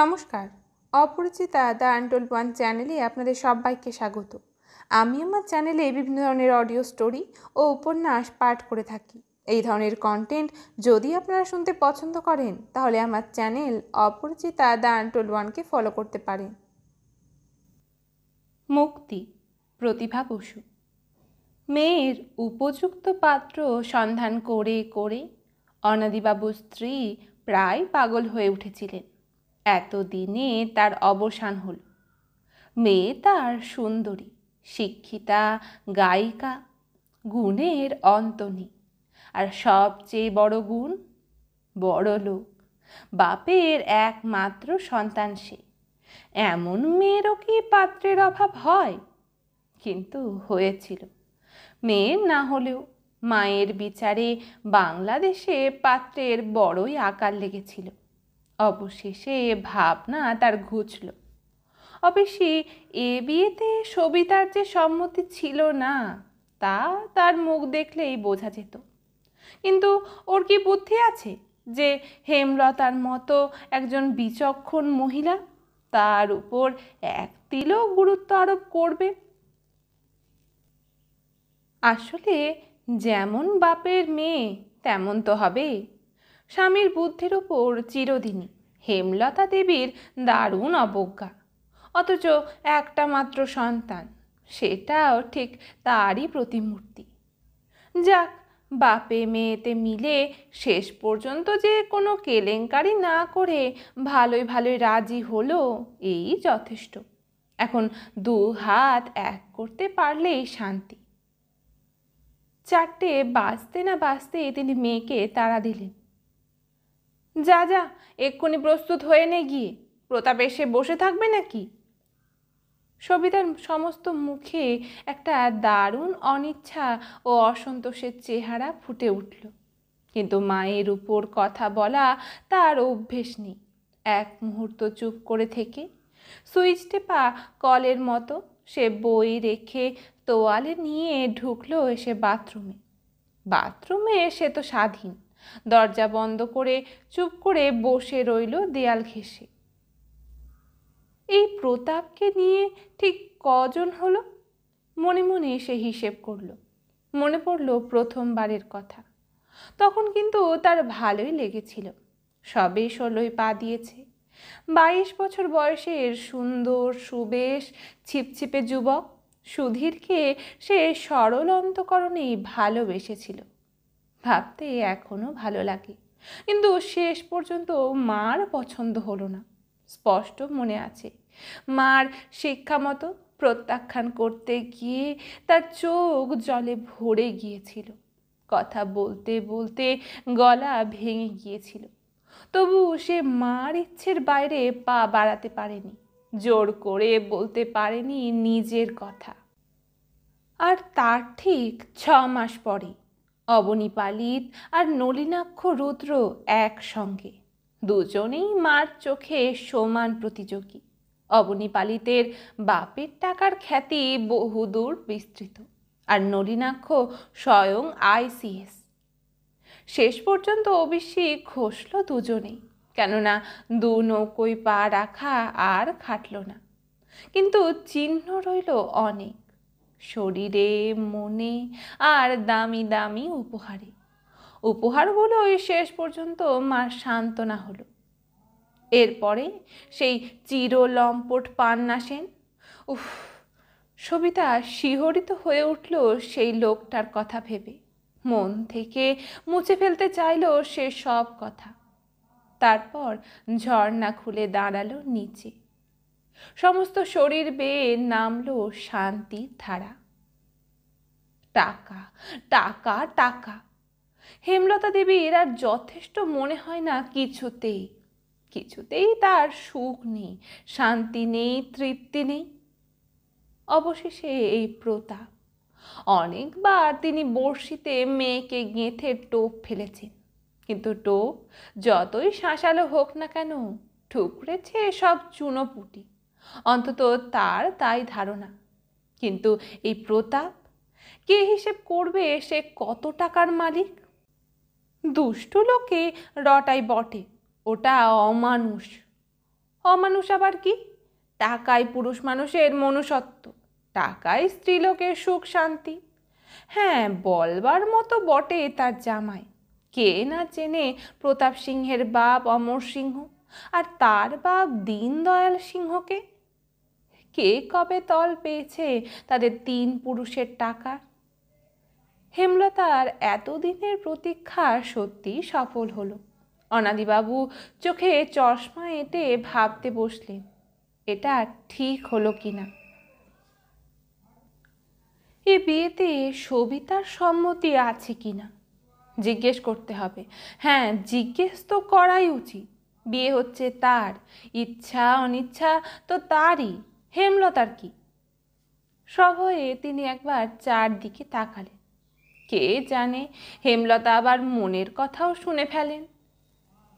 নমস্কার অপরিচিতা the আন্টোল one চ্যানেলে আপনাদের সবাইকে স্বাগত আমি আমার চ্যানেলে বিভিন্ন ধরনের অডিও স্টোরি ও উপন্যাস পাঠ করে থাকি এই ধরনের কন্টেন্ট যদি আপনারা শুনতে পছন্দ করেন তাহলে আমার চ্যানেল অপরিচিতা দ্য আন্টোল ওয়ানকে ফলো করতে পারেন মুক্তি প্রতিভা বসু মেয়ের উপযুক্ত পাত্র সন্ধান করে করে অনাদিবাবুর স্ত্রী প্রায় পাগল হয়ে উঠেছিলেন এতদিনে তার অবসান হল মেয়ে তার সুন্দরী শিক্ষিতা গায়িকা গুণের অন্ত নেই আর সবচেয়ে বড় গুণ বড় লোক বাপের একমাত্র সন্তান সে এমন মেয়েরও কি পাত্রের অভাব হয় কিন্তু হয়েছিল মেয়ের না হলেও মায়ের বিচারে বাংলাদেশে পাত্রের বড়ই আকার লেগেছিল অবশেষে এ ভাবনা তার ঘুচল অবশ্যই এ বিয়েতে সবিতার যে সম্মতি ছিল না তা তার মুখ দেখলেই বোঝা যেত কিন্তু ওর কি বুদ্ধি আছে যে হেমলতার মতো একজন বিচক্ষণ মহিলা তার উপর এক তিলও গুরুত্ব আরোপ করবে আসলে যেমন বাপের মেয়ে তেমন তো হবে স্বামীর বুদ্ধির ওপর চিরদিনই হেমলতা দেবীর দারুণ অবজ্ঞা অথচ একটা মাত্র সন্তান সেটাও ঠিক তারই প্রতিমূর্তি যাক বাপে মেয়েতে মিলে শেষ পর্যন্ত যে কোনো কেলেঙ্কারি না করে ভালোই ভালোই রাজি হলো এই যথেষ্ট এখন দু হাত এক করতে পারলেই শান্তি চারটে বাঁচতে না বাঁচতে তিনি মেয়েকে তাড়া দিলেন যা যা এক্ষুনি প্রস্তুত হয়ে নে গিয়ে প্রতাপ এসে বসে থাকবে নাকি সবিতার সমস্ত মুখে একটা দারুণ অনিচ্ছা ও অসন্তোষের চেহারা ফুটে উঠল কিন্তু মায়ের উপর কথা বলা তার অভ্যেস নেই এক মুহূর্ত চুপ করে থেকে সুইচ টেপা কলের মতো সে বই রেখে তোয়ালে নিয়ে ঢুকলো এসে বাথরুমে বাথরুমে সে তো স্বাধীন দরজা বন্ধ করে চুপ করে বসে রইল দেয়াল ঘেঁষে এই প্রতাপকে নিয়ে ঠিক কজন হলো মনে মনে সে হিসেব করল মনে পড়ল প্রথমবারের কথা তখন কিন্তু তার ভালোই লেগেছিল সবে ষোলোই পা দিয়েছে বাইশ বছর বয়সের সুন্দর সুবেশ ছিপছিপে যুবক সুধীরকে সে সরল অন্তকরণেই ভালোবেসেছিল ভাবতে এখনও ভালো লাগে কিন্তু শেষ পর্যন্ত মার পছন্দ হলো না স্পষ্ট মনে আছে মার শিক্ষা মতো প্রত্যাখ্যান করতে গিয়ে তার চোখ জলে ভরে গিয়েছিল কথা বলতে বলতে গলা ভেঙে গিয়েছিল তবু সে মার ইচ্ছের বাইরে পা বাড়াতে পারেনি জোর করে বলতে পারেনি নিজের কথা আর তার ঠিক ছ মাস পরে অবনী পালিত আর নলিনাক্ষ রুদ্র একসঙ্গে দুজনেই মার চোখে সমান প্রতিযোগী অবনী পালিতের বাপের টাকার খ্যাতি বহুদূর বিস্তৃত আর নলিনাক্ষ স্বয়ং আইসিএস শেষ পর্যন্ত অবশ্যই খসল দুজনেই কেননা দু নৌকোয় পা রাখা আর খাটল না কিন্তু চিহ্ন রইল অনেক শরীরে মনে আর দামি দামি উপহারে উপহারগুলো ওই শেষ পর্যন্ত মার সান্ত্বনা হলো এরপরে সেই চির লম্পট পান্না সেন উফ সবিতা শিহরিত হয়ে উঠল সেই লোকটার কথা ভেবে মন থেকে মুছে ফেলতে চাইল সে সব কথা তারপর ঝর্ণা খুলে দাঁড়ালো নিচে সমস্ত শরীর বেয়ে নামলো শান্তি ধারা টাকা টাকা টাকা হেমলতা দেবীর আর যথেষ্ট মনে হয় না কিছুতেই কিছুতেই তার সুখ নেই শান্তি নেই তৃপ্তি নেই অবশেষে এই প্রতাপ অনেকবার তিনি বড়শিতে মেয়েকে গেঁথে টোপ ফেলেছেন কিন্তু টোপ যতই শাঁসালো হোক না কেন ঠুকরেছে সব চুনোপুটি অন্তত তার তাই ধারণা কিন্তু এই প্রতাপ কে হিসেব করবে সে কত টাকার মালিক দুষ্টু লোকে রটাই বটে ওটা অমানুষ অমানুষ আবার কি টাকাই পুরুষ মানুষের মনুষ্যত্ব টাকাই স্ত্রীলোকের সুখ শান্তি হ্যাঁ বলবার মতো বটে তার জামাই কে না চেনে প্রতাপ সিংহের বাপ অমর সিংহ আর তার বাপ দীনদয়াল সিংহকে কে কবে তল পেয়েছে তাদের তিন পুরুষের টাকা হেমলতার এতদিনের প্রতীক্ষা সত্যি সফল হলো অনাদিবাবু চোখে চশমা এঁটে ভাবতে বসলেন এটা ঠিক হলো কি না এ বিয়েতে সবিতার সম্মতি আছে কি না জিজ্ঞেস করতে হবে হ্যাঁ জিজ্ঞেস তো করাই উচিত বিয়ে হচ্ছে তার ইচ্ছা অনিচ্ছা তো তারই হেমলতার কি সভয়ে তিনি একবার চারদিকে তাকালেন কে জানে হেমলতা আবার মনের কথাও শুনে ফেলেন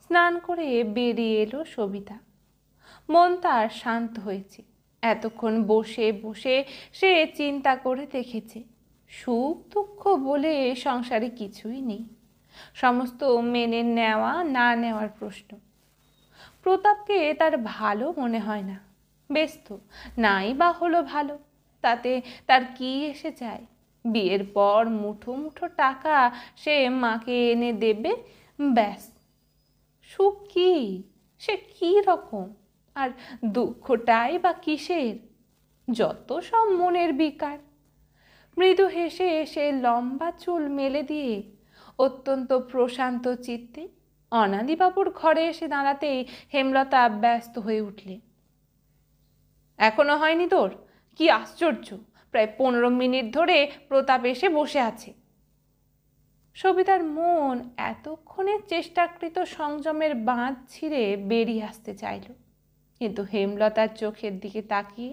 স্নান করে বেরিয়ে এলো সবিতা মন তার শান্ত হয়েছে এতক্ষণ বসে বসে সে চিন্তা করে দেখেছে সুখ দুঃখ বলে সংসারে কিছুই নেই সমস্ত মেনে নেওয়া না নেওয়ার প্রশ্ন প্রতাপকে তার ভালো মনে হয় না বেশ তো নাই বা হলো ভালো তাতে তার কি এসে যায় বিয়ের পর মুঠো মুঠো টাকা সে মাকে এনে দেবে ব্যাস সুখ কি সে কি রকম আর দুঃখটাই বা কিসের যত সব মনের বিকার মৃদু হেসে সে লম্বা চুল মেলে দিয়ে অত্যন্ত প্রশান্ত চিত্তে অনাদিবাবুর ঘরে এসে দাঁড়াতেই হেমলতা ব্যস্ত হয়ে উঠলেন এখনও হয়নি তোর কি আশ্চর্য প্রায় পনেরো মিনিট ধরে প্রতাপ এসে বসে আছে সবিতার মন এতক্ষণের চেষ্টাকৃত সংযমের বাঁধ ছিঁড়ে বেরিয়ে আসতে চাইল কিন্তু হেমলতার চোখের দিকে তাকিয়ে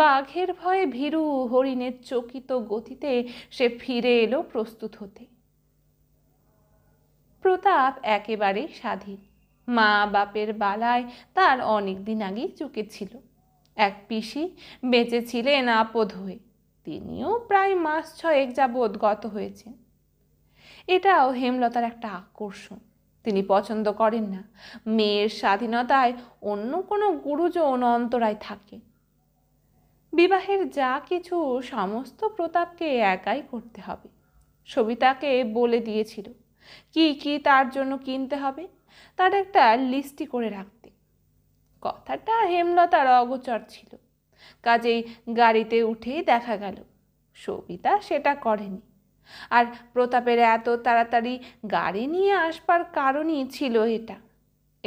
বাঘের ভয়ে ভীরু হরিণের চকিত গতিতে সে ফিরে এলো প্রস্তুত হতে প্রতাপ একেবারে স্বাধীন মা বাপের বালায় তার অনেক দিন আগেই চুকেছিল এক পিসি বেঁচেছিলেন আপদ হয়ে তিনিও প্রায় মাস ছয়েক যাবৎ গত হয়েছেন এটাও হেমলতার একটা আকর্ষণ তিনি পছন্দ করেন না মেয়ের স্বাধীনতায় অন্য কোনো গুরুজন অন্তরায় থাকে বিবাহের যা কিছু সমস্ত প্রতাপকে একাই করতে হবে সবিতাকে বলে দিয়েছিল কি কি তার জন্য কিনতে হবে তার একটা লিস্টই করে রাখতে কথাটা হেমলতার অগোচর ছিল কাজেই গাড়িতে উঠেই দেখা গেল সবিতা সেটা করেনি আর প্রতাপের এত তাড়াতাড়ি গাড়ি নিয়ে আসবার কারণই ছিল এটা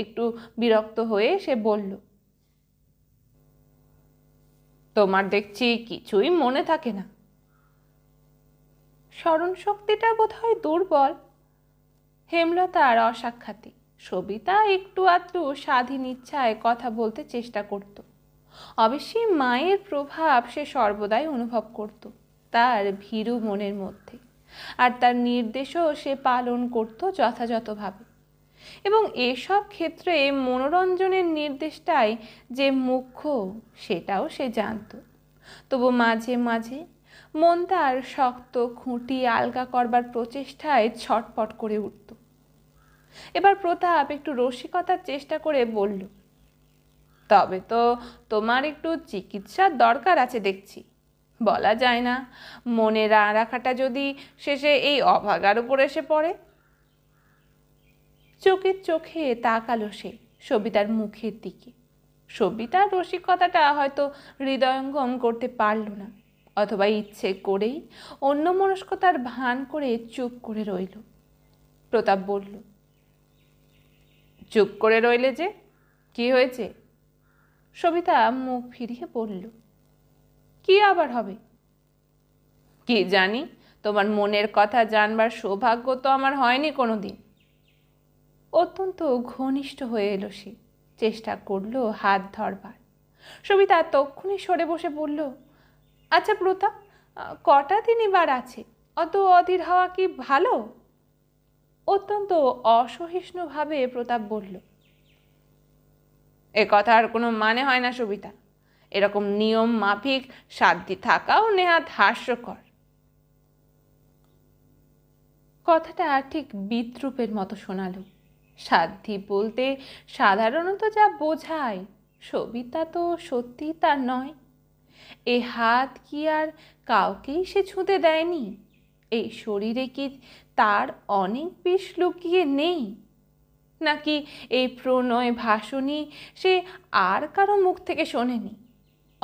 একটু বিরক্ত হয়ে সে বলল তোমার দেখছি কিছুই মনে থাকে না স্মরণ শক্তিটা বোধহয় দুর্বল হেমলতা আর অসাক্ষাতি সবিতা একটু আধটু স্বাধীন ইচ্ছায় কথা বলতে চেষ্টা করত অবশ্যই মায়ের প্রভাব সে সর্বদাই অনুভব করত তার ভীরু মনের মধ্যে আর তার নির্দেশও সে পালন করত যথাযথভাবে এবং এসব ক্ষেত্রে মনোরঞ্জনের নির্দেশটাই যে মুখ্য সেটাও সে জানত তবু মাঝে মাঝে মন তার শক্ত খুঁটি আলগা করবার প্রচেষ্টায় ছটপট করে উঠত এবার প্রতাপ একটু রসিকতার চেষ্টা করে বলল তবে তো তোমার একটু চিকিৎসার দরকার আছে দেখছি বলা যায় না মনে রাখাটা যদি শেষে এই অভাগার উপর এসে পড়ে চোখের চোখে তাকালো সে সবিতার মুখের দিকে সবিতার রসিকতাটা হয়তো হৃদয়ঙ্গম করতে পারল না অথবা ইচ্ছে করেই অন্য মনস্কতার ভান করে চুপ করে রইল প্রতাপ বলল চুপ করে রইলে যে কি হয়েছে সবিতা মুখ ফিরিয়ে বলল কি আবার হবে কি জানি তোমার মনের কথা জানবার সৌভাগ্য তো আমার হয়নি কোনো দিন অত্যন্ত ঘনিষ্ঠ হয়ে এলো সে চেষ্টা করলো হাত ধরবার সবিতা তক্ষুনি সরে বসে বলল আচ্ছা প্রতাপ কটা দিন এবার আছে অত অধীর হওয়া কি ভালো অত্যন্ত অসহিষ্ণুভাবে প্রতাপ বলল এ কথার কোনো মানে হয় না সবিতা এরকম নিয়ম মাফিক সাধ্যি থাকাও নেহাত হাস্যকর কথাটা ঠিক বিদ্রুপের মতো শোনালো সাধ্যি বলতে সাধারণত যা বোঝায় সবিতা তো সত্যি তা নয় এ হাত কি আর কাউকেই সে ছুঁতে দেয়নি এই শরীরে কি তার অনেক বিষ লুকিয়ে নেই নাকি এই প্রণয় ভাষণই সে আর কারো মুখ থেকে শোনেনি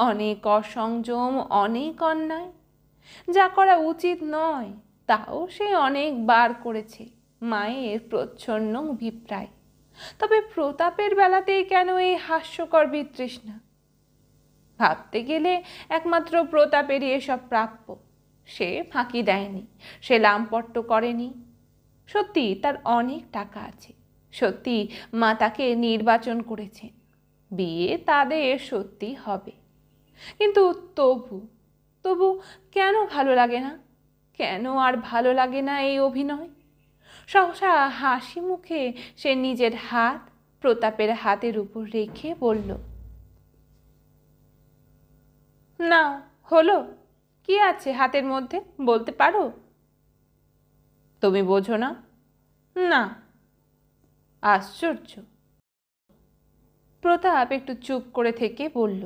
অনেক অসংযম অনেক অন্যায় যা করা উচিত নয় তাও সে অনেকবার করেছে মায়ের প্রচ্ছন্ন অভিপ্রায় তবে প্রতাপের বেলাতেই কেন এই হাস্যকর বিতৃষ্ণা ভাবতে গেলে একমাত্র প্রতাপেরই এসব প্রাপ্য সে ফাঁকি দেয়নি সে লামপট্ট করেনি সত্যি তার অনেক টাকা আছে সত্যি মা তাকে নির্বাচন করেছেন বিয়ে তাদের সত্যি হবে কিন্তু তবু তবু কেন ভালো লাগে না কেন আর ভালো লাগে না এই অভিনয় সহসা হাসি মুখে সে নিজের হাত প্রতাপের হাতের উপর রেখে বলল না হলো কি আছে হাতের মধ্যে বলতে পারো তুমি বোঝো না না আশ্চর্য প্রতাপ একটু চুপ করে থেকে বলল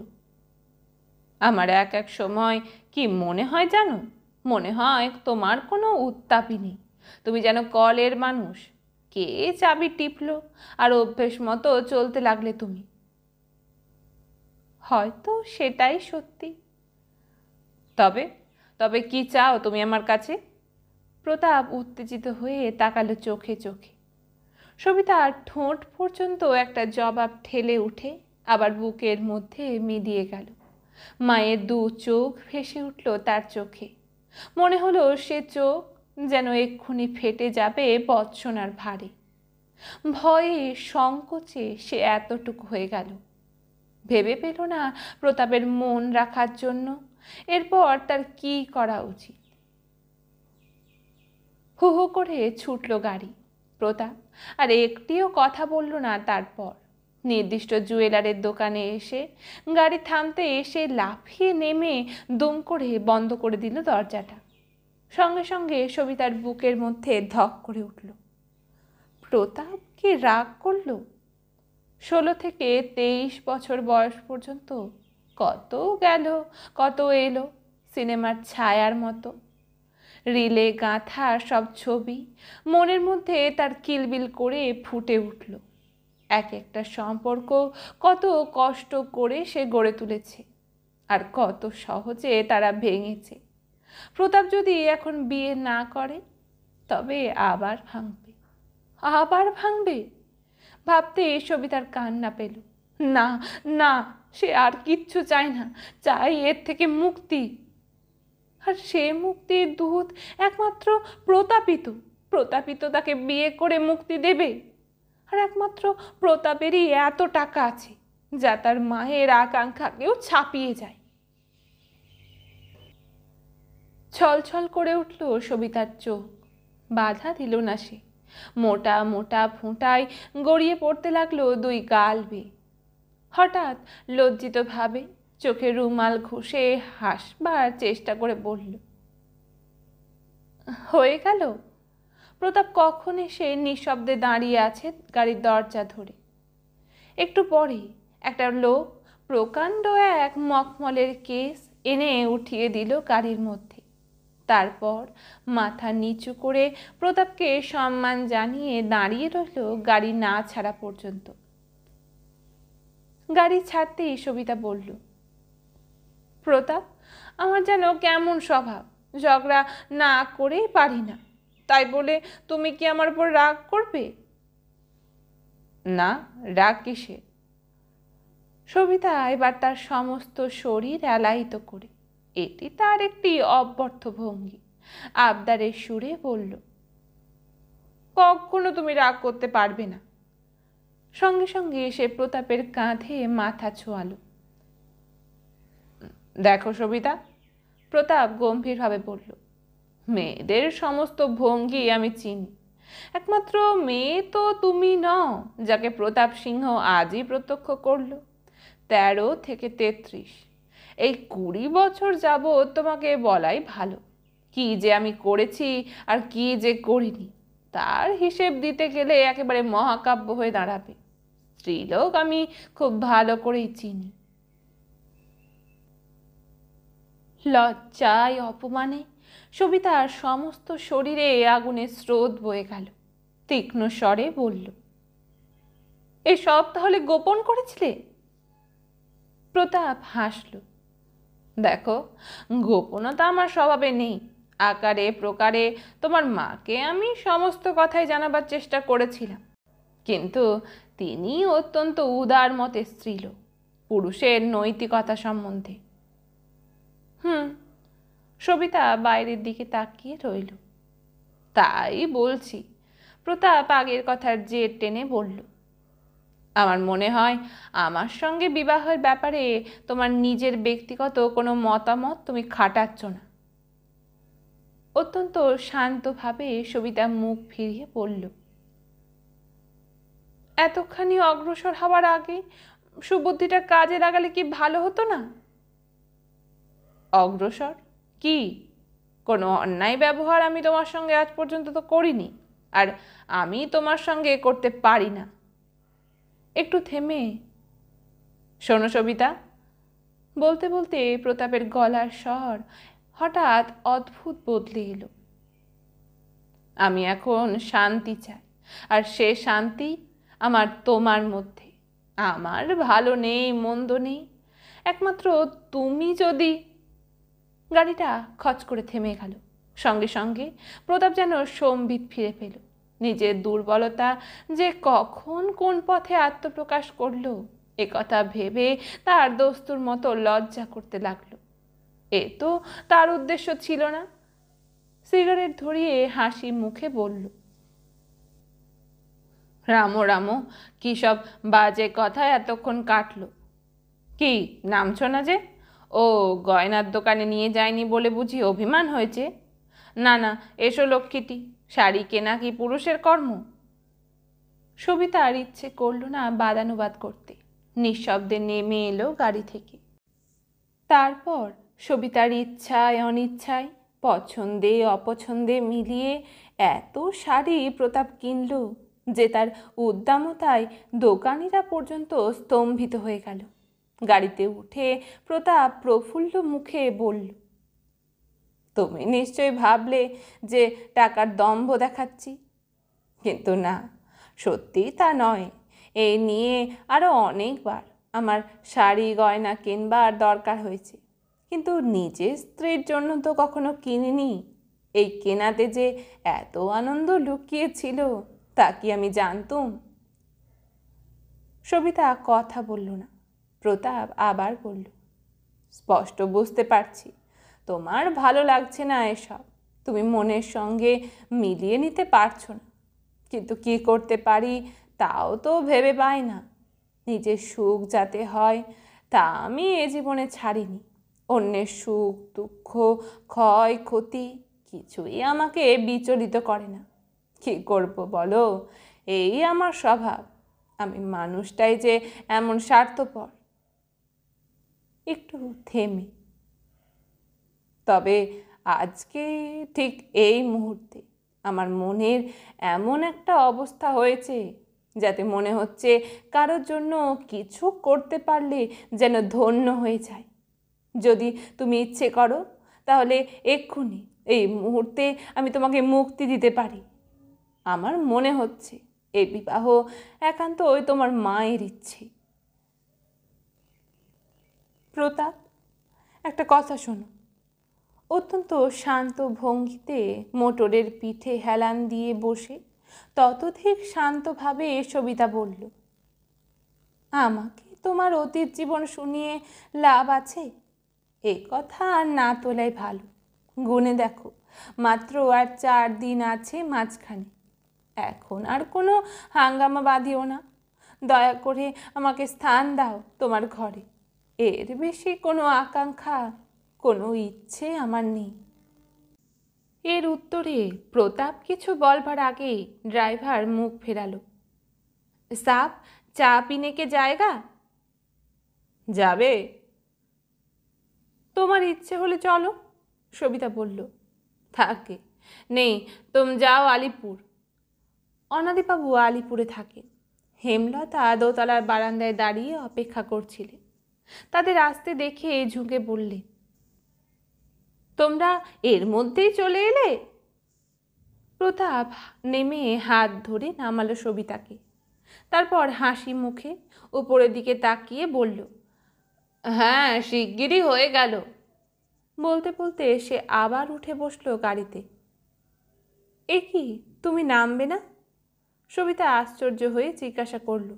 আমার এক এক সময় কি মনে হয় জানো মনে হয় তোমার কোনো উত্তাপই নেই তুমি যেন কলের মানুষ কে চাবি টিপলো আর অভ্যেস মতো চলতে লাগলে তুমি হয়তো সেটাই সত্যি তবে তবে কি চাও তুমি আমার কাছে প্রতাপ উত্তেজিত হয়ে তাকালো চোখে চোখে সবিতার ঠোঁট পর্যন্ত একটা জবাব ঠেলে উঠে আবার বুকের মধ্যে মিদিয়ে গেল মায়ের দু চোখ ভেসে উঠল তার চোখে মনে হলো সে চোখ যেন এক্ষুনি ফেটে যাবে বৎসনার ভারে ভয়ে সংকোচে সে এতটুকু হয়ে গেল ভেবে পেল না প্রতাপের মন রাখার জন্য এরপর তার কি করা উচিত হু হু করে ছুটল গাড়ি প্রতাপ আর একটিও কথা বলল না তারপর নির্দিষ্ট জুয়েলারের দোকানে এসে গাড়ি থামতে এসে লাফিয়ে নেমে দুম করে বন্ধ করে দিল দরজাটা সঙ্গে সঙ্গে সবিতার বুকের মধ্যে ধক করে উঠল প্রতাপ কি রাগ করল ষোলো থেকে তেইশ বছর বয়স পর্যন্ত কত গেল কত এলো সিনেমার ছায়ার মতো রিলে গাঁথা সব ছবি মনের মধ্যে তার কিলবিল করে ফুটে উঠল এক একটা সম্পর্ক কত কষ্ট করে সে গড়ে তুলেছে আর কত সহজে তারা ভেঙেছে প্রতাপ যদি এখন বিয়ে না করে তবে আবার ভাঙবে আবার ভাঙবে ভাবতে সবিতার কান্না পেল না না সে আর কিচ্ছু চায় না চাই এর থেকে মুক্তি আর সে মুক্তির দুধ একমাত্র প্রতাপিত প্রতাপিত তাকে বিয়ে করে মুক্তি দেবে আর একমাত্র প্রতাপেরই এত টাকা আছে যা তার মায়ের আকাঙ্ক্ষাকেও ছাপিয়ে যায় ছলছল করে উঠল সবিতার চোখ বাধা দিল না সে মোটা মোটা ফোঁটায় গড়িয়ে পড়তে লাগলো দুই গাল বেয়ে হঠাৎ লজ্জিতভাবে চোখে রুমাল ঘুষে হাসবার চেষ্টা করে বলল হয়ে গেল প্রতাপ কখন এসে নিঃশব্দে দাঁড়িয়ে আছে গাড়ির দরজা ধরে একটু পরে একটা লোক প্রকাণ্ড এক মখমলের কেস এনে উঠিয়ে দিল গাড়ির মধ্যে তারপর মাথা নিচু করে প্রতাপকে সম্মান জানিয়ে দাঁড়িয়ে রইল গাড়ি না ছাড়া পর্যন্ত গাড়ি ছাড়তেই সবিতা বলল প্রতাপ আমার যেন কেমন স্বভাব ঝগড়া না করেই পারি না তাই বলে তুমি কি আমার উপর রাগ করবে না রাগ কিসে সবিতা এবার তার সমস্ত শরীর এলায়িত করে এটি তার একটি অব্যর্থ ভঙ্গি আবদারের সুরে বলল কখনো তুমি রাগ করতে পারবে না সঙ্গে সঙ্গে সে প্রতাপের কাঁধে মাথা ছোঁয়ালো দেখো সবিতা প্রতাপ গম্ভীরভাবে বলল মেয়েদের সমস্ত ভঙ্গি আমি চিনি একমাত্র মেয়ে তো তুমি নও যাকে প্রতাপ সিংহ আজই প্রত্যক্ষ করল তেরো থেকে তেত্রিশ এই কুড়ি বছর যাবৎ তোমাকে বলাই ভালো কি যে আমি করেছি আর কি যে করিনি তার হিসেব দিতে গেলে একেবারে মহাকাব্য হয়ে দাঁড়াবে স্ত্রীলোক আমি খুব ভালো করেই চিনি লজ্জায় অপমানে সবিতার সমস্ত শরীরে আগুনের স্রোত বয়ে গেল তীক্ষ্ণ স্বরে বলল এসব তাহলে গোপন করেছিলে প্রতাপ হাসল দেখো গোপনতা আমার স্বভাবে নেই আকারে প্রকারে তোমার মাকে আমি সমস্ত কথাই জানাবার চেষ্টা করেছিলাম কিন্তু তিনি অত্যন্ত উদার মতে স্ত্রীলোক পুরুষের নৈতিকতা সম্বন্ধে হুম সবিতা বাইরের দিকে তাকিয়ে রইল তাই বলছি প্রতাপ আগের কথার যে টেনে বলল আমার মনে হয় আমার সঙ্গে বিবাহের ব্যাপারে তোমার নিজের ব্যক্তিগত কোনো মতামত তুমি খাটাচ্ছ না অত্যন্ত শান্তভাবে সবিতা মুখ ফিরিয়ে পড়ল এতখানি অগ্রসর হওয়ার আগে সুবুদ্ধিটা কাজে লাগালে কি ভালো হতো না অগ্রসর কি কোনো অন্যায় ব্যবহার আমি তোমার সঙ্গে আজ পর্যন্ত তো করিনি আর আমি তোমার সঙ্গে করতে পারি না একটু থেমে শোনো সবিতা বলতে বলতে প্রতাপের গলার স্বর হঠাৎ অদ্ভুত বদলে এলো আমি এখন শান্তি চাই আর সে শান্তি আমার তোমার মধ্যে আমার ভালো নেই মন্দ নেই একমাত্র তুমি যদি গাড়িটা খচ করে থেমে গেল সঙ্গে সঙ্গে প্রতাপ যেন সম্বিত ফিরে পেল নিজের দুর্বলতা যে কখন কোন পথে আত্মপ্রকাশ করল একথা ভেবে তার দস্তুর মতো লজ্জা করতে লাগলো এ তো তার উদ্দেশ্য ছিল না সিগারেট ধরিয়ে হাসি মুখে বলল রামো রামো কি সব বাজে কথা এতক্ষণ কাটল কি নামছ না যে ও গয়নার দোকানে নিয়ে যায়নি বলে বুঝি অভিমান হয়েছে না না এসো লক্ষ্মীটি শাড়ি কেনা কি পুরুষের কর্ম সবিতা আর ইচ্ছে করল না বাদানুবাদ করতে নিঃশব্দে নেমে এলো গাড়ি থেকে তারপর সবিতার ইচ্ছায় অনিচ্ছায় পছন্দে অপছন্দে মিলিয়ে এত শাড়ি প্রতাপ কিনল যে তার উদ্দামতায় দোকানিরা পর্যন্ত স্তম্ভিত হয়ে গেল গাড়িতে উঠে প্রতাপ প্রফুল্ল মুখে বলল তুমি নিশ্চয় ভাবলে যে টাকার দম্ভ দেখাচ্ছি কিন্তু না সত্যি তা নয় এই নিয়ে আরও অনেকবার আমার শাড়ি গয়না কিনবার দরকার হয়েছে কিন্তু নিজের স্ত্রীর জন্য তো কখনো কিনিনি এই কেনাতে যে এত আনন্দ লুকিয়েছিল তা কি আমি জানতুম সবিতা কথা বলল না প্রতাপ আবার বলল স্পষ্ট বুঝতে পারছি তোমার ভালো লাগছে না এসব তুমি মনের সঙ্গে মিলিয়ে নিতে পারছো না কিন্তু কি করতে পারি তাও তো ভেবে পাই না নিজের সুখ যাতে হয় তা আমি এ জীবনে ছাড়িনি অন্যের সুখ দুঃখ ক্ষয় ক্ষতি কিছুই আমাকে বিচলিত করে না কী করব বলো এই আমার স্বভাব আমি মানুষটাই যে এমন স্বার্থপর একটু থেমে তবে আজকে ঠিক এই মুহূর্তে আমার মনের এমন একটা অবস্থা হয়েছে যাতে মনে হচ্ছে কারোর জন্য কিছু করতে পারলে যেন ধন্য হয়ে যায় যদি তুমি ইচ্ছে করো তাহলে এক্ষুনি এই মুহূর্তে আমি তোমাকে মুক্তি দিতে পারি আমার মনে হচ্ছে এই বিবাহ একান্ত ওই তোমার মায়ের ইচ্ছে প্রতাপ একটা কথা শোনো অত্যন্ত শান্ত ভঙ্গিতে মোটরের পিঠে হেলান দিয়ে বসে ততধিক শান্তভাবে সবিতা বলল আমাকে তোমার অতীত জীবন শুনিয়ে লাভ আছে এ কথা আর না তোলাই ভালো গুনে দেখো মাত্র আর চার দিন আছে মাঝখানে এখন আর কোনো হাঙ্গামা বাঁধিও না দয়া করে আমাকে স্থান দাও তোমার ঘরে এর বেশি কোনো আকাঙ্ক্ষা কোনো ইচ্ছে আমার নেই এর উত্তরে প্রতাপ কিছু বলবার আগেই ড্রাইভার মুখ ফেরালো সাপ চা পিনেকে জায়গা যাবে তোমার ইচ্ছে হলে চলো সবিতা বলল থাকে নেই তোম যাও আলিপুর অনাদিবাবু আলিপুরে থাকে হেমলতা দোতলার বারান্দায় দাঁড়িয়ে অপেক্ষা করছিলে তাদের আসতে দেখে ঝুঁকে বললে তোমরা এর মধ্যেই চলে এলে প্রতাপ নেমে হাত ধরে নামালো সবিতাকে তারপর হাসি মুখে ওপরের দিকে তাকিয়ে বলল হ্যাঁ শিগগিরই হয়ে গেল বলতে বলতে সে আবার উঠে বসলো গাড়িতে এ কি তুমি নামবে না সবিতা আশ্চর্য হয়ে জিজ্ঞাসা করল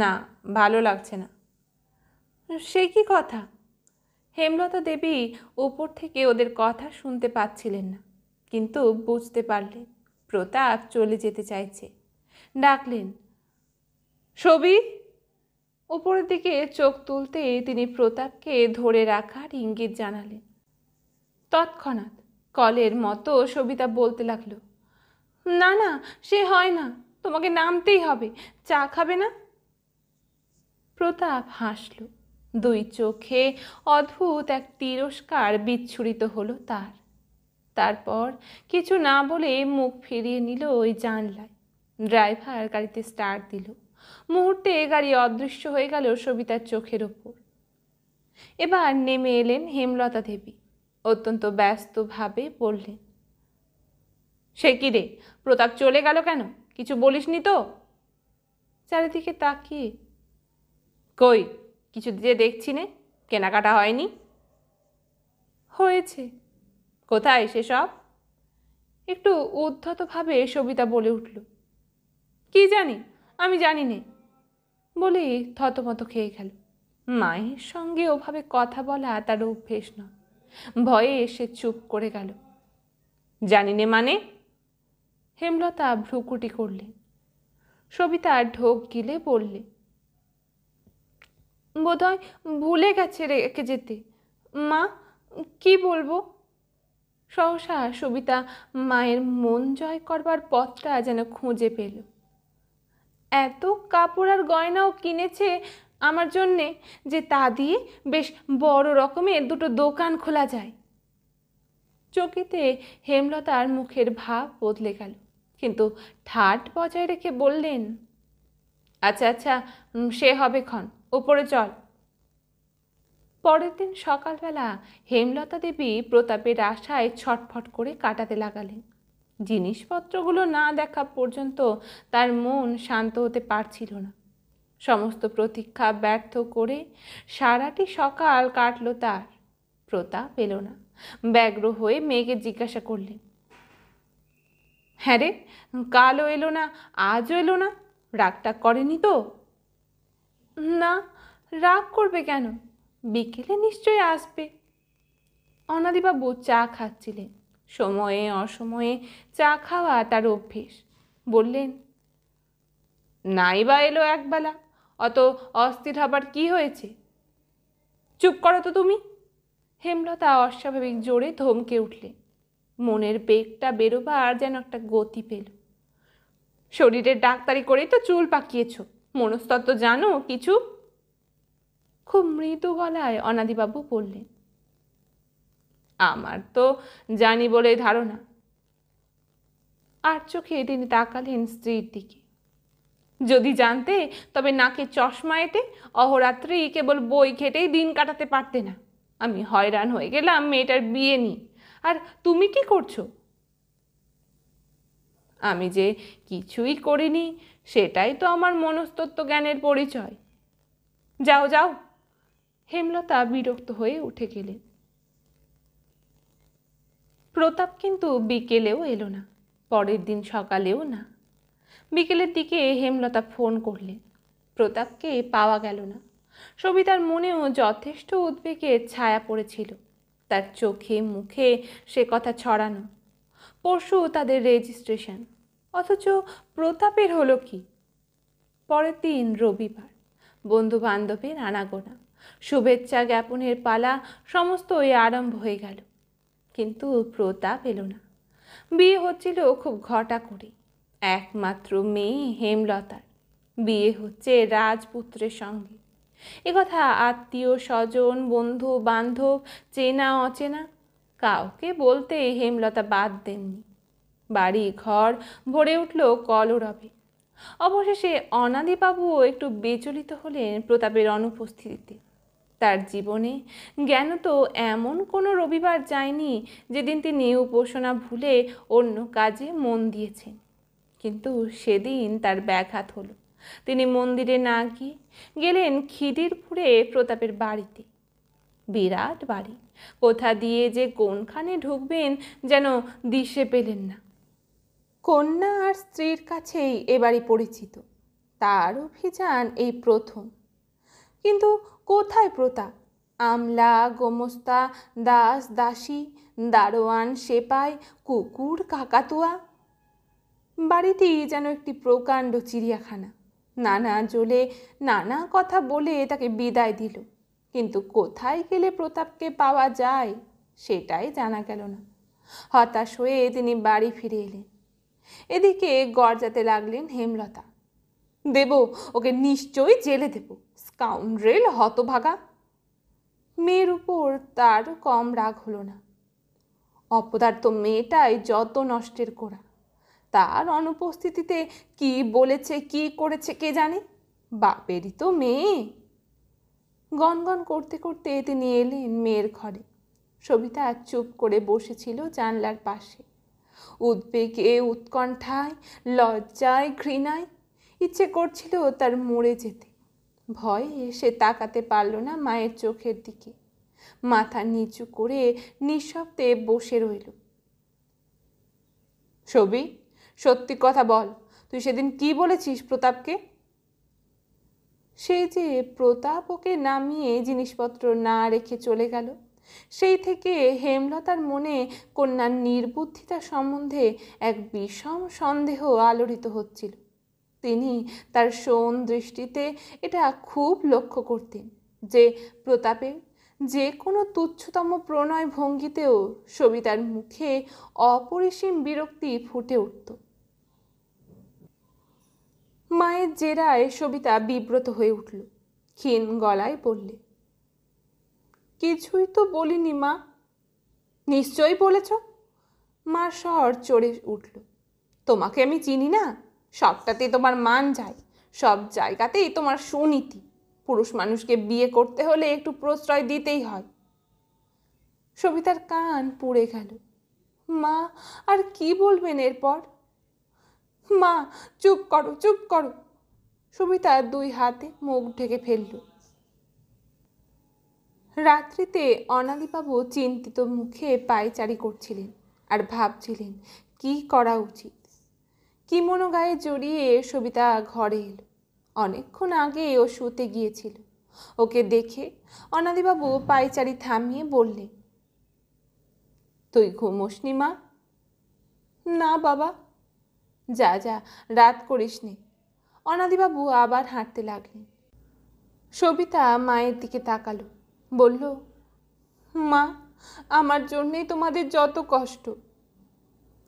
না ভালো লাগছে না সে কি কথা হেমলতা দেবী ওপর থেকে ওদের কথা শুনতে পাচ্ছিলেন না কিন্তু বুঝতে পারলেন প্রতাপ চলে যেতে চাইছে ডাকলেন সবি ওপরের দিকে চোখ তুলতে তিনি প্রতাপকে ধরে রাখার ইঙ্গিত জানালেন তৎক্ষণাৎ কলের মতো সবিতা বলতে লাগলো না না সে হয় না তোমাকে নামতেই হবে চা খাবে না প্রতাপ হাসল দুই চোখে অদ্ভুত এক তিরস্কার বিচ্ছুরিত হলো তার তারপর কিছু না বলে মুখ ফিরিয়ে নিল ওই জানলায় ড্রাইভার গাড়িতে স্টার্ট দিল মুহূর্তে এ গাড়ি অদৃশ্য হয়ে গেল সবিতার চোখের ওপর এবার নেমে এলেন হেমলতা দেবী অত্যন্ত ব্যস্তভাবে বললেন সে কি রে প্রতাপ চলে গেল কেন কিছু বলিসনি তো চারিদিকে তাকিয়ে কই কিছু যে দেখছি নে কেনাকাটা হয়নি হয়েছে কোথায় সেসব একটু উদ্ধতভাবে সবিতা বলে উঠল কি জানি আমি জানি নে বলে থতমত খেয়ে গেল মায়ের সঙ্গে ওভাবে কথা বলা তার অভ্যেস না ভয়ে এসে চুপ করে গেল জানি নে মানে হেমলতা ভ্রুকুটি করলে সবিতা ঢোক গিলে বললে বোধহয় ভুলে গেছে রেখে যেতে মা কি বলবো সহসা সবিতা মায়ের মন জয় করবার পথটা যেন খুঁজে পেলো এত কাপড় আর গয়নাও কিনেছে আমার জন্যে যে তা দিয়ে বেশ বড় রকমের দুটো দোকান খোলা যায় চকিতে হেমলতার মুখের ভাব বদলে গেল কিন্তু ঠাট বজায় রেখে বললেন আচ্ছা আচ্ছা সে হবে ক্ষণ ওপরে চল পরের দিন সকালবেলা হেমলতা দেবী প্রতাপের আশায় ছটফট করে কাটাতে লাগালেন জিনিসপত্রগুলো না দেখা পর্যন্ত তার মন শান্ত হতে পারছিল না সমস্ত প্রতীক্ষা ব্যর্থ করে সারাটি সকাল কাটল তার প্রতা পেল না ব্যগ্র হয়ে মেয়েকে জিজ্ঞাসা করলেন হ্যাঁ রে কালও এলো না আজও এলো না রাগটা করেনি তো না রাগ করবে কেন বিকেলে নিশ্চয়ই আসবে অনাদিবাবু চা খাচ্ছিলেন সময়ে অসময়ে চা খাওয়া তার অভ্যেস বললেন নাই বা এলো একবেলা অত অস্থির হবার কি হয়েছে চুপ করো তো তুমি হেমলতা অস্বাভাবিক জোরে ধমকে উঠলে মনের বেগটা বেরোবার যেন একটা গতি পেল শরীরের ডাক্তারি করেই তো চুল পাকিয়েছ মনস্তত্ব জানো কিছু খুব মৃদু গলায় অনাদিবাবু বললেন আমার তো জানি বলে ধারণা আর চোখে তিনি তাকালেন স্ত্রীর দিকে যদি জানতে তবে নাকে চশমা এতে অহরাত্রি কেবল বই খেটেই দিন কাটাতে পারতে না আমি হয়রান হয়ে গেলাম মেয়েটার বিয়ে নি আর তুমি কি করছো আমি যে কিছুই করিনি সেটাই তো আমার মনস্তত্ত্ব জ্ঞানের পরিচয় যাও যাও হেমলতা বিরক্ত হয়ে উঠে গেলেন প্রতাপ কিন্তু বিকেলেও এলো না পরের দিন সকালেও না বিকেলের দিকে হেমলতা ফোন করলেন প্রতাপকে পাওয়া গেল না সবিতার মনেও যথেষ্ট উদ্বেগের ছায়া পড়েছিল তার চোখে মুখে সে কথা ছড়ানো পরশু তাদের রেজিস্ট্রেশন অথচ প্রতাপের হলো কি পরের দিন রবিবার বন্ধু বান্ধবের আনাগোনা শুভেচ্ছা জ্ঞাপনের পালা সমস্তই আরম্ভ হয়ে গেল কিন্তু প্রতাপ এলো না বিয়ে হচ্ছিল খুব ঘটা করে একমাত্র মেয়ে হেমলতার বিয়ে হচ্ছে রাজপুত্রের সঙ্গে কথা আত্মীয় স্বজন বন্ধু বান্ধব চেনা অচেনা কাউকে বলতে হেমলতা বাদ দেননি বাড়ি ঘর ভরে উঠল কলরবে অবশেষে অনাদিবাবুও একটু বিচলিত হলেন প্রতাপের অনুপস্থিতিতে তার জীবনে জ্ঞান তো এমন কোনো রবিবার যায়নি যেদিন তিনি উপাসনা ভুলে অন্য কাজে মন দিয়েছেন কিন্তু সেদিন তার ব্যাঘাত হলো তিনি মন্দিরে না গিয়ে গেলেন খিদিরপুরে প্রতাপের বাড়িতে বিরাট বাড়ি কোথা দিয়ে যে কোনখানে ঢুকবেন যেন দিশে পেলেন না কন্যা আর স্ত্রীর কাছেই এ বাড়ি পরিচিত তার অভিযান এই প্রথম কিন্তু কোথায় প্রতা আমলা গোমস্তা দাস দাসী দারোয়ান সেপাই কুকুর কাকাতুয়া বাড়িতে যেন একটি প্রকাণ্ড চিড়িয়াখানা নানা জলে নানা কথা বলে তাকে বিদায় দিল কিন্তু কোথায় গেলে প্রতাপকে পাওয়া যায় সেটাই জানা গেল না হতাশ হয়ে তিনি বাড়ি ফিরে এলেন এদিকে গর্জাতে লাগলেন হেমলতা দেব ওকে নিশ্চয়ই জেলে দেবো স্কাউন্ড্রেল হতভাগা মেয়ের উপর তার কম রাগ হলো না অপদার্থ মেয়েটাই যত নষ্টের করা তার অনুপস্থিতিতে কি বলেছে কি করেছে কে জানে বাপেরই তো মেয়ে গনগন করতে করতে তিনি এলেন মেয়ের ঘরে সবিতা চুপ করে বসেছিল জানলার পাশে উদ্বেগে উৎকণ্ঠায় লজ্জায় ঘৃণায় ইচ্ছে করছিল তার মরে যেতে ভয়ে সে তাকাতে পারল না মায়ের চোখের দিকে মাথা নিচু করে নিঃশব্দে বসে রইল ছবি সত্যি কথা বল তুই সেদিন কি বলেছিস প্রতাপকে সেই যে প্রতাপ ওকে নামিয়ে জিনিসপত্র না রেখে চলে গেল সেই থেকে হেমলতার মনে কন্যার নির্বুদ্ধিতা সম্বন্ধে এক বিষম সন্দেহ আলোড়িত হচ্ছিল তিনি তার সোন দৃষ্টিতে এটা খুব লক্ষ্য করতেন যে প্রতাপের যে কোনো তুচ্ছতম প্রণয় ভঙ্গিতেও সবিতার মুখে অপরিসীম বিরক্তি ফুটে উঠত মায়ের জেরায় সবিতা বিব্রত হয়ে উঠল ক্ষীণ গলায় বললে কিছুই তো বলিনি মা নিশ্চয়ই বলেছ মার স্বর চড়ে উঠল তোমাকে আমি চিনি না সবটাতে তোমার মান যায় সব জায়গাতেই তোমার সুনীতি পুরুষ মানুষকে বিয়ে করতে হলে একটু প্রশ্রয় দিতেই হয় সবিতার কান পুড়ে গেল মা আর কি বলবেন এরপর মা চুপ করো চুপ করো সবিতা দুই হাতে মুখ ঢেকে ফেলল রাত্রিতে অনালিবাবু চিন্তিত মুখে পায়চারি করছিলেন আর ভাবছিলেন কি করা উচিত কিমনো গায়ে জড়িয়ে সবিতা ঘরে এলো অনেকক্ষণ আগে ও শুতে গিয়েছিল ওকে দেখে অনাদিবাবু পায়চারি থামিয়ে বললে তুই ঘুমোসনি মা না বাবা যা যা রাত করিস নে অনাদিবাবু আবার হাঁটতে লাগলেন সবিতা মায়ের দিকে তাকালো বলল মা আমার জন্যেই তোমাদের যত কষ্ট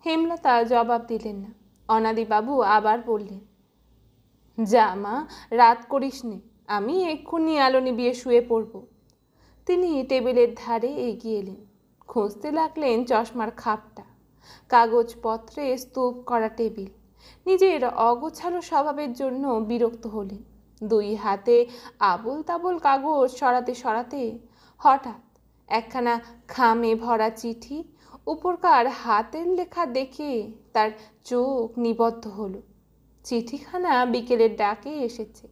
হেমলতা জবাব দিলেন না অনাদিবাবু আবার বললেন যা মা রাত করিস নে আমি এক্ষুনি আলো নিবিয়ে শুয়ে পড়ব তিনি টেবিলের ধারে এগিয়ে এলেন খুঁজতে লাগলেন চশমার খাপটা কাগজপত্রে স্তূপ করা টেবিল নিজের অগোছালো স্বভাবের জন্য বিরক্ত হলেন দুই হাতে আবুল তাবুল কাগজ সরাতে সরাতে হঠাৎ একখানা খামে ভরা চিঠি উপরকার হাতের লেখা দেখে তার চোখ নিবদ্ধ হলো চিঠিখানা বিকেলের ডাকে এসেছে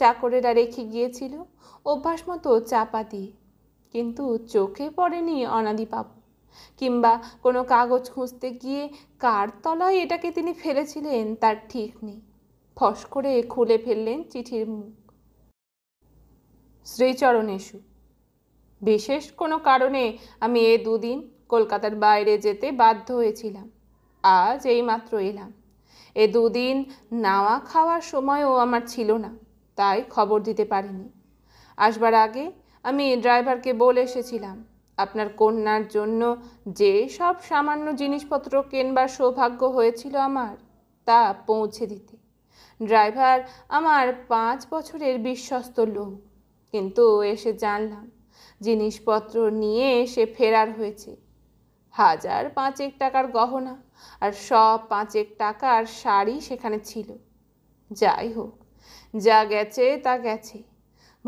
চাকরেরা রেখে গিয়েছিল অভ্যাস মতো চাপা দিয়ে কিন্তু চোখে পড়েনি অনাদিবাবু কিংবা কোনো কাগজ খুঁজতে গিয়ে কার তলায় এটাকে তিনি ফেলেছিলেন তার ঠিক নেই ফস করে খুলে ফেললেন চিঠির মুখ শ্রীচরণ এসু বিশেষ কোনো কারণে আমি এ দুদিন কলকাতার বাইরে যেতে বাধ্য হয়েছিলাম আজ এইমাত্র এলাম এ দুদিন নাওয়া খাওয়ার সময়ও আমার ছিল না তাই খবর দিতে পারিনি আসবার আগে আমি ড্রাইভারকে বলে এসেছিলাম আপনার কন্যার জন্য যে সব সামান্য জিনিসপত্র কেনবার সৌভাগ্য হয়েছিল আমার তা পৌঁছে দিতে ড্রাইভার আমার পাঁচ বছরের বিশ্বস্ত লোক কিন্তু এসে জানলাম জিনিসপত্র নিয়ে এসে ফেরার হয়েছে হাজার পাঁচেক টাকার গহনা আর সব পাঁচেক টাকার শাড়ি সেখানে ছিল যাই হোক যা গেছে তা গেছে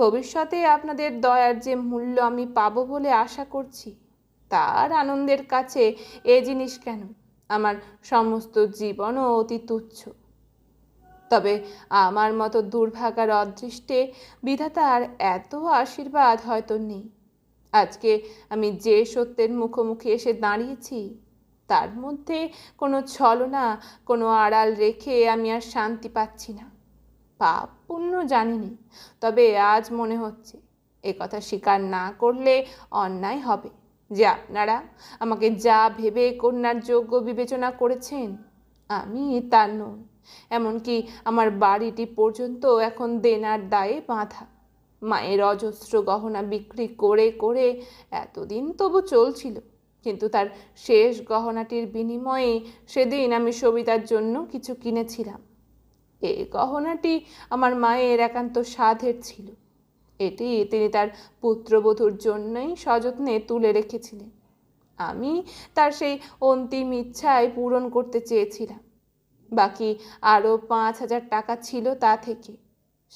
ভবিষ্যতে আপনাদের দয়ার যে মূল্য আমি পাবো বলে আশা করছি তার আনন্দের কাছে এ জিনিস কেন আমার সমস্ত জীবনও অতি তুচ্ছ তবে আমার মতো দুর্ভাগার অদৃষ্টে বিধাতার এত আশীর্বাদ হয়তো নেই আজকে আমি যে সত্যের মুখোমুখি এসে দাঁড়িয়েছি তার মধ্যে কোনো ছলনা কোনো আড়াল রেখে আমি আর শান্তি পাচ্ছি না পাপ পুণ্য জানিনি তবে আজ মনে হচ্ছে এ কথা স্বীকার না করলে অন্যায় হবে যে আপনারা আমাকে যা ভেবে কন্যার যোগ্য বিবেচনা করেছেন আমি তার নই এমনকি আমার বাড়িটি পর্যন্ত এখন দেনার দায়ে বাঁধা মায়ের অজস্র গহনা বিক্রি করে করে এতদিন তবু চলছিল কিন্তু তার শেষ গহনাটির বিনিময়ে সেদিন আমি সবিতার জন্য কিছু কিনেছিলাম এই গহনাটি আমার মায়ের একান্ত সাধের ছিল এটি তিনি তার পুত্রবধূর জন্যই সযত্নে তুলে রেখেছিলেন আমি তার সেই অন্তিম ইচ্ছায় পূরণ করতে চেয়েছিলাম বাকি আরও পাঁচ হাজার টাকা ছিল তা থেকে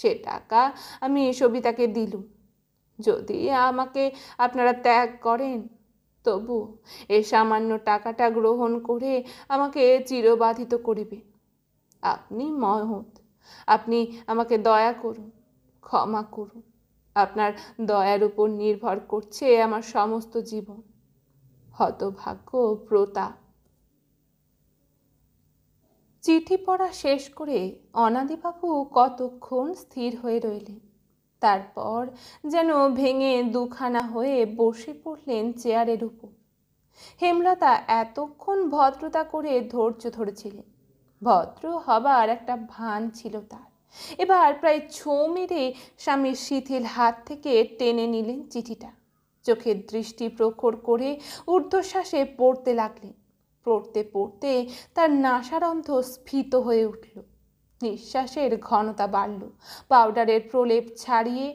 সে টাকা আমি সবিতাকে দিলুম যদি আমাকে আপনারা ত্যাগ করেন তবু এ সামান্য টাকাটা গ্রহণ করে আমাকে চিরবাধিত করিবে আপনি মহৎ আপনি আমাকে দয়া করুন ক্ষমা করুন আপনার দয়ার উপর নির্ভর করছে আমার সমস্ত জীবন হতভাগ্য প্রতাপ চিঠি পড়া শেষ করে অনাদিবাবু কতক্ষণ স্থির হয়ে রইলেন তারপর যেন ভেঙে দুখানা হয়ে বসে পড়লেন চেয়ারের উপর হেমলতা এতক্ষণ ভদ্রতা করে ধৈর্য ধরেছিলেন ভদ্র হবার একটা ভান ছিল তার এবার প্রায় ছো মেরে স্বামীর শিথিল হাত থেকে টেনে নিলেন চিঠিটা চোখের দৃষ্টি প্রখর করে ঊর্ধ্বশ্বাসে পড়তে লাগলেন পড়তে পড়তে তার নাসারন্ধ স্ফীত হয়ে উঠল নিঃশ্বাসের ঘনতা বাড়ল পাউডারের প্রলেপ ছাড়িয়ে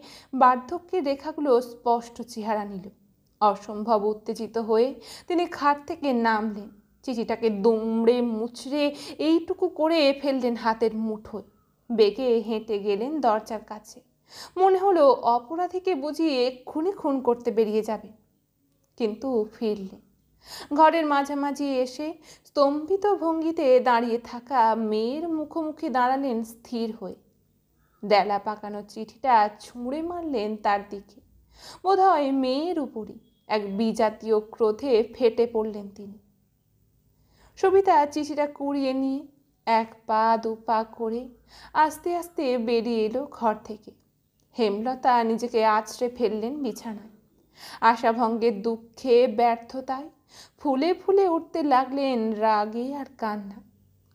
বার্ধক্যের রেখাগুলো স্পষ্ট চেহারা নিল অসম্ভব উত্তেজিত হয়ে তিনি খাট থেকে নামলেন চিঠিটাকে দুমড়ে মুচড়ে এইটুকু করে ফেললেন হাতের মুঠোয় বেগে হেঁটে গেলেন দরজার কাছে মনে হলো অপরাধীকে বুঝিয়ে খুনি খুন করতে বেরিয়ে যাবে কিন্তু ফিরলেন ঘরের মাঝামাঝি এসে স্তম্ভিত ভঙ্গিতে দাঁড়িয়ে থাকা মেয়ের মুখোমুখি দাঁড়ালেন স্থির হয়ে ডেলা পাকানো চিঠিটা ছুঁড়ে মারলেন তার দিকে বোধ হয় মেয়ের উপরই এক বিজাতীয় ক্রোধে ফেটে পড়লেন তিনি সবিতা চিঠিটা কুড়িয়ে নিয়ে এক পা দু পা করে আস্তে আস্তে বেরিয়ে এলো ঘর থেকে হেমলতা নিজেকে আছড়ে ফেললেন বিছানায় আশাভঙ্গের দুঃখে ব্যর্থতায় ফুলে ফুলে উঠতে লাগলেন রাগে আর কান্না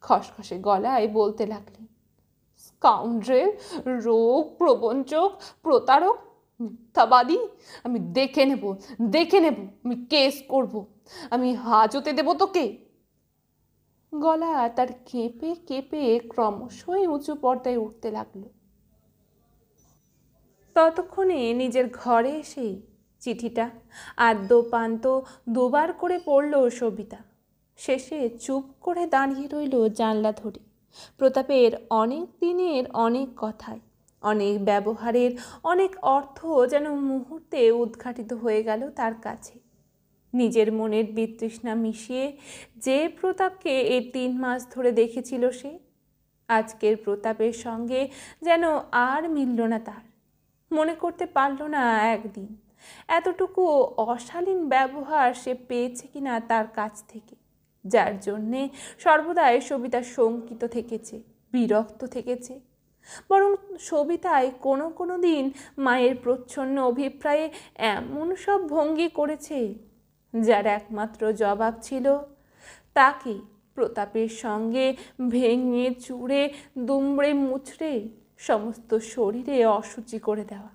খসখসে গলায় বলতে লাগলেন স্কাউন্ড্রেল রোগ প্রবঞ্চক প্রতারক মিথ্যাবাদী আমি দেখে নেব দেখে নেব আমি কেস করব আমি হাজতে দেব তোকে গলা তার কেঁপে কেঁপে ক্রমশই উঁচু পর্দায় উঠতে লাগলো ততক্ষণে নিজের ঘরে এসেই চিঠিটা আদ্যপান্ত দুবার করে পড়ল সবিতা শেষে চুপ করে দাঁড়িয়ে রইল জানলা ধরে প্রতাপের অনেক দিনের অনেক কথায় অনেক ব্যবহারের অনেক অর্থ যেন মুহূর্তে উদ্ঘাটিত হয়ে গেল তার কাছে নিজের মনের বিতৃষ্ণা মিশিয়ে যে প্রতাপকে এই তিন মাস ধরে দেখেছিল সে আজকের প্রতাপের সঙ্গে যেন আর মিলল না তার মনে করতে পারল না একদিন এতটুকু অশালীন ব্যবহার সে পেয়েছে কিনা তার কাছ থেকে যার জন্যে সর্বদাই সবিতা শঙ্কিত থেকেছে বিরক্ত থেকেছে বরং সবিতায় কোনো কোনো দিন মায়ের প্রচ্ছন্ন অভিপ্রায়ে এমন সব ভঙ্গি করেছে যার একমাত্র জবাব ছিল তাকে প্রতাপের সঙ্গে ভেঙে চুড়ে দুমড়ে মুচড়ে সমস্ত শরীরে অসুচি করে দেওয়া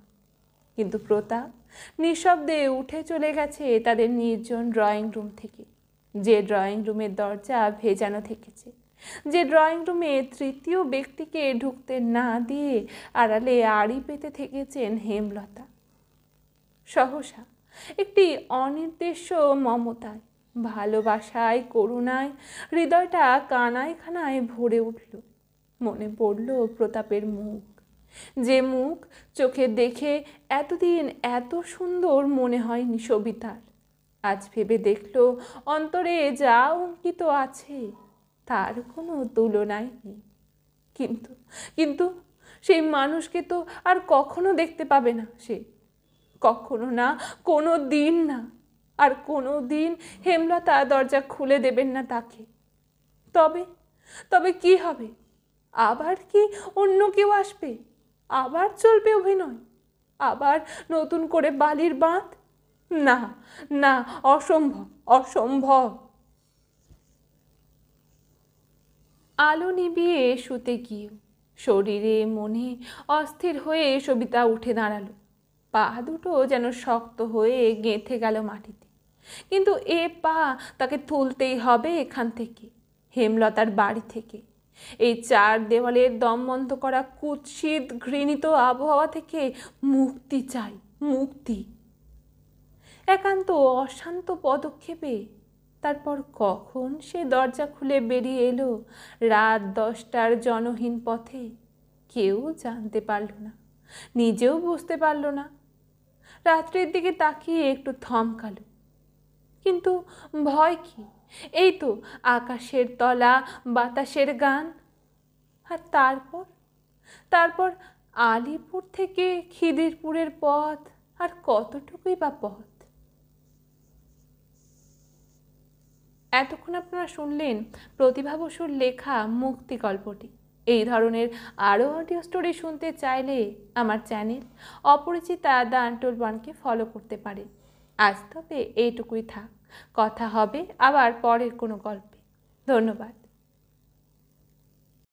কিন্তু প্রতাপ নিঃশব্দে উঠে চলে গেছে তাদের নির্জন ড্রয়িং রুম থেকে যে ড্রয়িং রুমের দরজা ভেজানো থেকেছে যে ড্রয়িং রুমে তৃতীয় ব্যক্তিকে ঢুকতে না দিয়ে আড়ালে আড়ি পেতে থেকেছেন হেমলতা সহসা একটি অনির্দেশ্য মমতায় ভালোবাসায় করুণায় হৃদয়টা কানায় খানায় ভরে উঠল মনে পড়ল প্রতাপের মুখ যে মুখ চোখে দেখে এতদিন এত সুন্দর মনে হয়নি সবিতার আজ ভেবে দেখল অন্তরে যা অঙ্কিত আছে তার কোনো তুলনাই নেই কিন্তু কিন্তু সেই মানুষকে তো আর কখনো দেখতে পাবে না সে কখনো না কোনো দিন না আর কোনো দিন হেমলতা দরজা খুলে দেবেন না তাকে তবে তবে কি হবে আবার কি অন্য কেউ আসবে আবার চলবে অভিনয় আবার নতুন করে বালির বাঁধ না না অসম্ভব অসম্ভব আলো নিবিয়ে শুতে গিয়ে শরীরে মনে অস্থির হয়ে সবিতা উঠে দাঁড়ালো পা দুটো যেন শক্ত হয়ে গেঁথে গেল মাটিতে কিন্তু এ পা তাকে তুলতেই হবে এখান থেকে হেমলতার বাড়ি থেকে এই চার দেওয়ালের দমবন্ধ করা কুৎসিত ঘৃণিত আবহাওয়া থেকে মুক্তি চাই মুক্তি একান্ত অশান্ত পদক্ষেপে তারপর কখন সে দরজা খুলে বেরিয়ে এলো রাত দশটার জনহীন পথে কেউ জানতে পারল না নিজেও বুঝতে পারল না রাত্রের দিকে তাকিয়ে একটু থমকালো কিন্তু ভয় কী এই তো আকাশের তলা বাতাসের গান আর তারপর তারপর আলিপুর থেকে খিদিরপুরের পথ আর কতটুকুই বা পথ এতক্ষণ আপনারা শুনলেন প্রতিভা বসুর লেখা মুক্তি গল্পটি এই ধরনের আরও অডিও স্টোরি শুনতে চাইলে আমার চ্যানেল অপরিচিতা দ্য আন্টোলবানকে ফলো করতে পারে আজ তবে এইটুকুই থাক কথা হবে আবার পরের কোনো গল্পে ধন্যবাদ